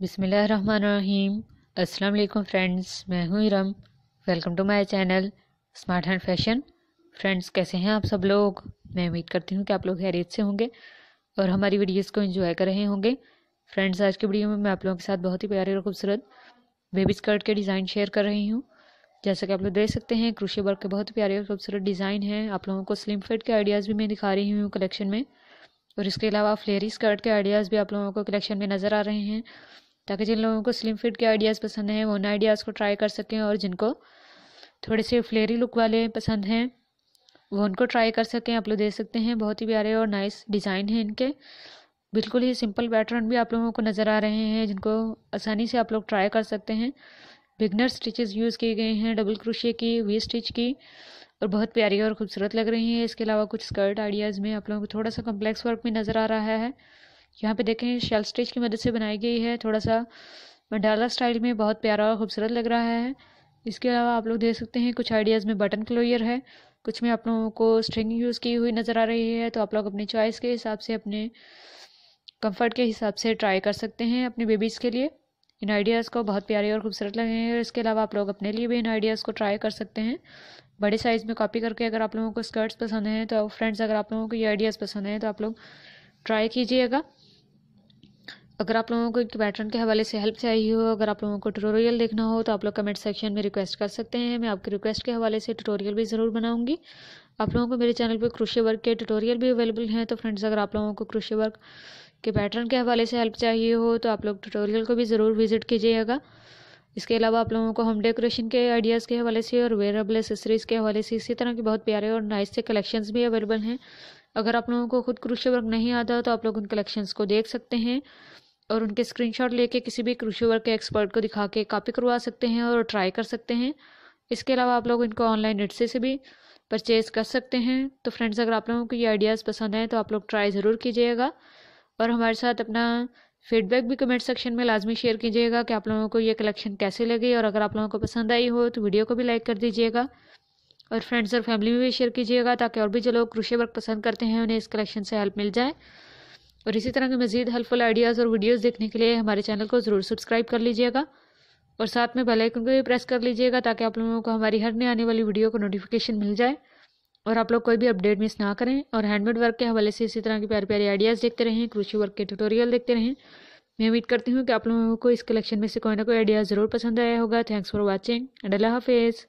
बिसमीम अस्सलाम फ्रेंड्स मैं हूँ Iram welcome to my channel smart hand fashion friends कैसे हैं आप सब लोग मैं उम्मीद करती हूँ कि आप लोग हैरियत से होंगे और हमारी वीडियोस को एंजॉय कर रहे होंगे फ्रेंड्स आज की वीडियो में मैं आप लोगों के साथ बहुत ही प्यारे और खूबसूरत बेबी स्कर्ट के डिज़ाइन शेयर कर रही हूँ जैसा कि आप लोग देख सकते हैं क्रूशे वर्क के बहुत प्यारे और खूबसूरत डिज़ाइन हैं आप लोगों को स्लिम फिट के आइडियाज़ भी मैं दिखा रही हूँ कलेक्शन में और इसके अलावा फ्लेरी स्कर्ट के आइडियाज़ भी आप लोगों को कलेक्शन में नज़र आ रहे हैं ताकि जिन लोगों को स्लिम फिट के आइडियाज़ पसंद हैं वो उन आइडियाज़ को ट्राई कर सकें और जिनको थोड़े से फ्लेरी लुक वाले पसंद हैं वो उनको ट्राई कर सकें आप लोग दे सकते हैं बहुत ही प्यारे और नाइस डिज़ाइन हैं इनके बिल्कुल ही सिंपल पैटर्न भी आप लोगों को नज़र आ रहे हैं जिनको आसानी से आप लोग ट्राई कर सकते हैं बिगनर स्टिचेस यूज़ किए गए हैं डबल क्रोशिया की वी स्टिच की और बहुत प्यारी और खूबसूरत लग रही हैं इसके अलावा कुछ स्कर्ट आइडियाज़ में आप लोगों को थोड़ा सा कम्प्लेक्स वर्क भी नज़र आ रहा है यहाँ पे देखें शेल स्टिच की मदद से बनाई गई है थोड़ा सा मंडाला स्टाइल में बहुत प्यारा और खूबसूरत लग रहा है इसके अलावा आप लोग देख सकते हैं कुछ आइडियाज़ में बटन क्लोयर है कुछ में आप लोगों को स्ट्रिंग यूज़ की हुई नज़र आ रही है तो आप लोग अपनी चॉइस के हिसाब से अपने कंफर्ट के हिसाब से ट्राई कर सकते हैं अपने बेबीज़ के लिए इन आइडियाज़ को बहुत प्यारे और खूबसूरत लगे हैं और इसके अलावा आप लोग अपने लिए भी इन आइडियाज़ को ट्राई कर सकते हैं बड़े साइज़ में कॉपी करके अगर आप लोगों को स्कर्ट्स पसंद हैं तो फ्रेंड्स अगर आप लोगों को ये आइडियाज़ पसंद हैं तो आप लोग ट्राई कीजिएगा अगर आप लोगों को तो पैटर्न के हवाले से हेल्प चाहिए हो अगर आप लोगों को ट्यूटोरियल देखना हो तो आप लोग कमेंट सेक्शन में रिक्वेस्ट कर सकते हैं मैं आपकी रिक्वेस्ट के हवाले से ट्यूटोरियल भी ज़रूर बनाऊंगी आप लोगों को मेरे चैनल पर क्रोशिया वर्क के ट्यूटोरियल भी अवेलेबल हैं तो फ्रेंड्स अगर आप लोगों को क्रोशिया वर्क के पैटर्न के हवाले से हेल्प चाहिए हो तो आप लोग ट्यूटोरियल को भी ज़रूर विज़िट कीजिएगा इसके अलावा आप लोगों को होम डेकोरेशन के आइडियाज़ के हवाले से और वेयरेबल एसेसरीज़ के हवाले से इसी तरह के बहुत प्यारे और नाइस से कलेक्शन भी अवेलेबल हैं अगर आप लोगों को खुद क्रोशिया वर्क नहीं आता तो आप लोग उन कलेक्शंस को देख सकते हैं और उनके स्क्रीनशॉट लेके किसी भी कृषि वर्ग के एक्सपर्ट को दिखा के कापी करवा सकते हैं और ट्राई कर सकते हैं इसके अलावा आप लोग इनको ऑनलाइन नट्से से भी परचेज़ कर सकते हैं तो फ्रेंड्स अगर आप लोगों को ये आइडियाज़ पसंद आए तो आप लोग ट्राई ज़रूर कीजिएगा और हमारे साथ अपना फीडबैक भी कमेंट सेक्शन में लाजमी शेयर कीजिएगा कि आप लोगों को ये कलेक्शन कैसे लगी और अगर आप लोगों को पसंद आई हो तो वीडियो को भी लाइक कर दीजिएगा और फ्रेंड्स और फैमिली में भी शेयर कीजिएगा ताकि और भी जो लोग कृषि वर्क पसंद करते हैं उन्हें इस कलेक्शन से हेल्प मिल जाए और इसी तरह के मज़ीद हेल्पफुल आइडियाज़ और वीडियोज़ देखने के लिए हमारे चैनल को ज़रूर सब्सक्राइब कर लीजिएगा और साथ में बेल आइकन को भी प्रेस कर लीजिएगा ताकि आप लोगों को हमारी हर नई आने वाली वीडियो को नोटिफिकेशन मिल जाए और आप लोग कोई भी अपडेट मिस ना करें और हैंडमेड वर्क के हवाले से इसी तरह के प्यारे प्यारे आइडियाज़ देखते रहें क्रूशी वर्क के ट्यूटोरियल देखते रहें मैं उम्मीद करती हूँ कि आप लोगों को इस कलेक्शन में से कोई ना कोई आइडिया ज़रूर पसंद आया होगा थैंक्स फॉर वॉचिंग एंड अल्लाह हाफिज़